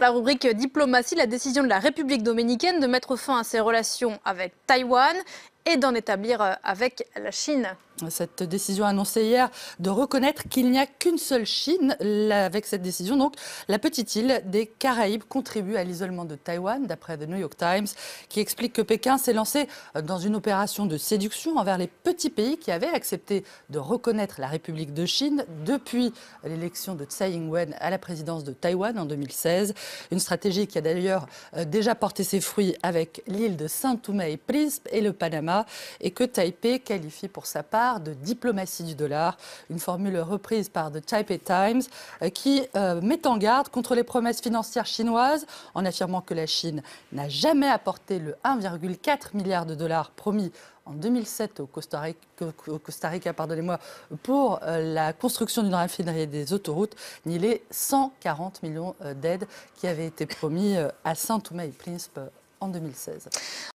la rubrique diplomatie, la décision de la République dominicaine de mettre fin à ses relations avec Taïwan et d'en établir euh, avec la Chine cette décision annoncée hier de reconnaître qu'il n'y a qu'une seule Chine. avec cette décision, donc, la petite île des Caraïbes contribue à l'isolement de Taïwan, d'après The New York Times, qui explique que Pékin s'est lancé dans une opération de séduction envers les petits pays qui avaient accepté de reconnaître la République de Chine depuis l'élection de Tsai Ing-wen à la présidence de Taïwan en 2016. Une stratégie qui a d'ailleurs euh, déjà porté ses fruits avec l'île de Saint-Thomas et et le Panama, et que Taipei qualifie pour sa part de diplomatie du dollar, une formule reprise par The Taipei Times euh, qui euh, met en garde contre les promesses financières chinoises en affirmant que la Chine n'a jamais apporté le 1,4 milliard de dollars promis en 2007 au Costa Rica, pardonnez-moi, pour euh, la construction d'une raffinerie et des autoroutes, ni les 140 millions d'aides qui avaient été promis à saint thomas et en 2016.